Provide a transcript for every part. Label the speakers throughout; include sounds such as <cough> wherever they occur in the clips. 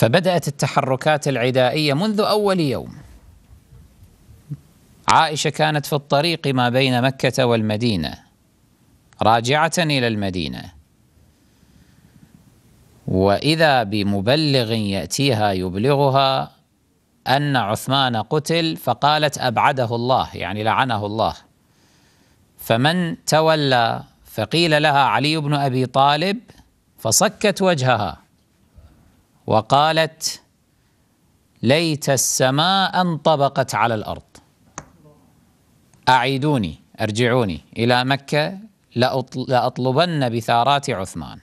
Speaker 1: فبدأت التحركات العدائية منذ أول يوم عائشة كانت في الطريق ما بين مكة والمدينة راجعة إلى المدينة وإذا بمبلغ يأتيها يبلغها أن عثمان قتل فقالت أبعده الله يعني لعنه الله فمن تولى فقيل لها علي بن أبي طالب فصكت وجهها وقالت ليت السماء انطبقت على الأرض أعيدوني أرجعوني إلى مكة لأطلبن بثارات عثمان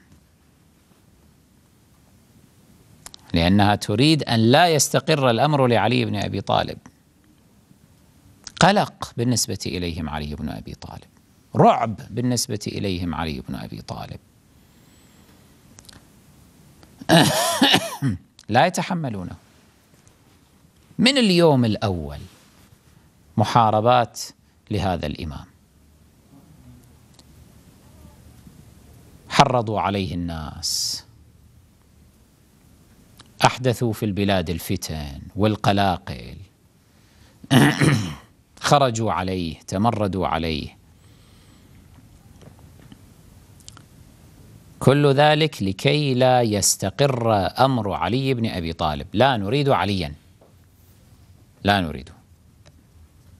Speaker 1: لأنها تريد أن لا يستقر الأمر لعلي بن أبي طالب قلق بالنسبة إليهم علي بن أبي طالب رعب بالنسبة إليهم علي بن أبي طالب لا يتحملونه من اليوم الأول محاربات لهذا الإمام حرضوا عليه الناس أحدثوا في البلاد الفتن والقلاقل <coughs> خرجوا عليه تمردوا عليه كل ذلك لكي لا يستقر امر علي بن ابي طالب لا نريد عليا لا نريده